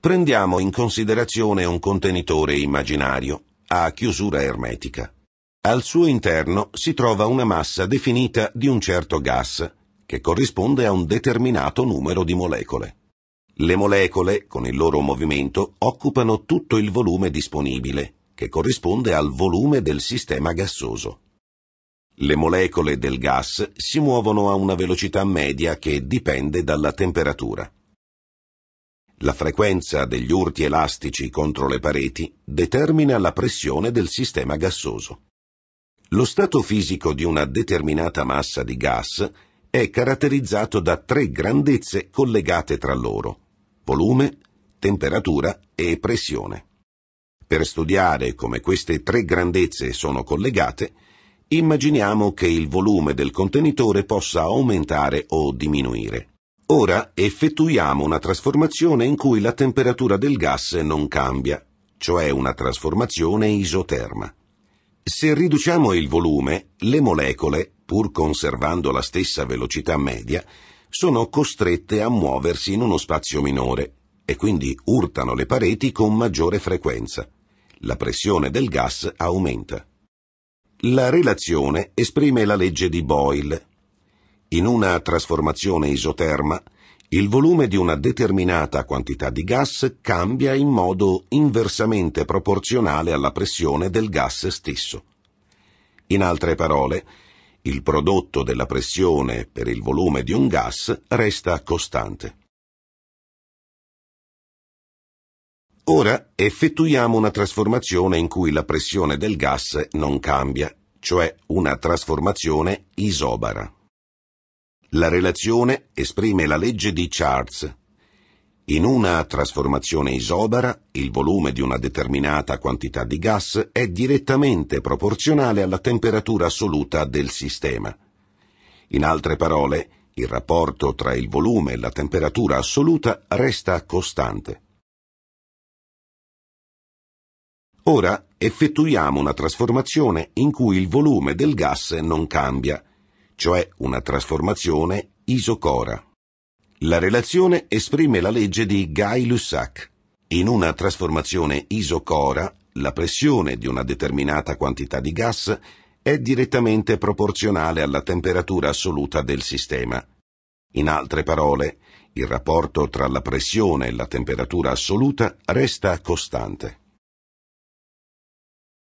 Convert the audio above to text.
Prendiamo in considerazione un contenitore immaginario, a chiusura ermetica. Al suo interno si trova una massa definita di un certo gas, che corrisponde a un determinato numero di molecole. Le molecole, con il loro movimento, occupano tutto il volume disponibile, che corrisponde al volume del sistema gassoso. Le molecole del gas si muovono a una velocità media che dipende dalla temperatura. La frequenza degli urti elastici contro le pareti determina la pressione del sistema gassoso. Lo stato fisico di una determinata massa di gas è caratterizzato da tre grandezze collegate tra loro, volume, temperatura e pressione. Per studiare come queste tre grandezze sono collegate, immaginiamo che il volume del contenitore possa aumentare o diminuire. Ora effettuiamo una trasformazione in cui la temperatura del gas non cambia, cioè una trasformazione isoterma. Se riduciamo il volume, le molecole, pur conservando la stessa velocità media, sono costrette a muoversi in uno spazio minore e quindi urtano le pareti con maggiore frequenza. La pressione del gas aumenta. La relazione esprime la legge di Boyle, in una trasformazione isoterma, il volume di una determinata quantità di gas cambia in modo inversamente proporzionale alla pressione del gas stesso. In altre parole, il prodotto della pressione per il volume di un gas resta costante. Ora effettuiamo una trasformazione in cui la pressione del gas non cambia, cioè una trasformazione isobara. La relazione esprime la legge di Charles. In una trasformazione isobara, il volume di una determinata quantità di gas è direttamente proporzionale alla temperatura assoluta del sistema. In altre parole, il rapporto tra il volume e la temperatura assoluta resta costante. Ora effettuiamo una trasformazione in cui il volume del gas non cambia, cioè una trasformazione isocora. La relazione esprime la legge di Gay-Lussac. In una trasformazione isocora, la pressione di una determinata quantità di gas è direttamente proporzionale alla temperatura assoluta del sistema. In altre parole, il rapporto tra la pressione e la temperatura assoluta resta costante.